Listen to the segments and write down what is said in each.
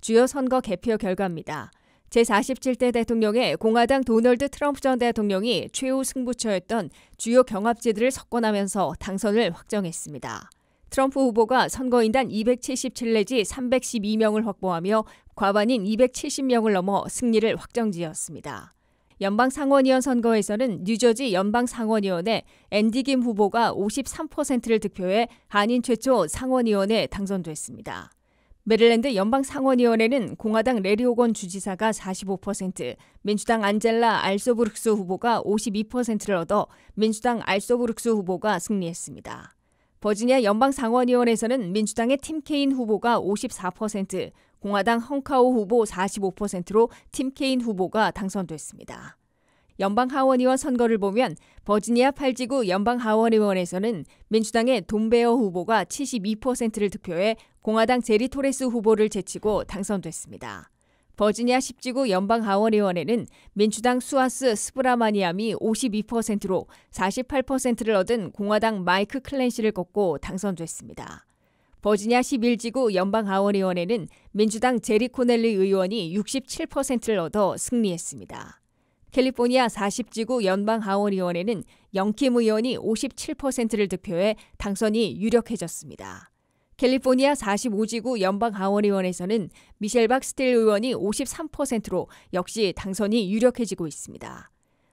주요 선거 개표 결과입니다. 제47대 대통령의 공화당 도널드 트럼프 전 대통령이 최후 승부처였던 주요 경합지들을 석권하면서 당선을 확정했습니다. 트럼프 후보가 선거인단 277 내지 312명을 확보하며 과반인 270명을 넘어 승리를 확정지었습니다. 연방 상원의원 선거에서는 뉴저지 연방 상원의원의 앤디 김 후보가 53%를 득표해 한인 최초 상원의원에 당선됐습니다. 메릴랜드 연방 상원의원에는 공화당 레리오건 주지사가 45%, 민주당 안젤라 알소브룩스 후보가 52%를 얻어 민주당 알소브룩스 후보가 승리했습니다. 버지니아 연방 상원의원에서는 민주당의 팀 케인 후보가 54%, 공화당 헝카오 후보 45%로 팀 케인 후보가 당선됐습니다. 연방 하원의원 선거를 보면 버지니아 8지구 연방 하원의원에서는 민주당의 돈베어 후보가 72%를 득표해 공화당 제리 토레스 후보를 제치고 당선됐습니다. 버지니아 10지구 연방 하원의원에는 민주당 수아스 스브라마니암이 52%로 48%를 얻은 공화당 마이크 클랜시를 꺾고 당선됐습니다. 버지니아 11지구 연방 하원의원에는 민주당 제리 코넬리 의원이 67%를 얻어 승리했습니다. 캘리포니아 40지구 연방 하원의원에는 영킴 의원이 57%를 득표해 당선이 유력해졌습니다. 캘리포니아 45지구 연방 하원의원에서는 미셸 박스틸 의원이 53%로 역시 당선이 유력해지고 있습니다.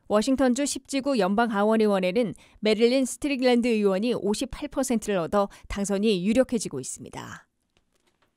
워싱턴주 10지구 연방 하원의원에는 메릴린 스트릭랜드 의원이 58%를 얻어 당선이 유력해지고 있습니다.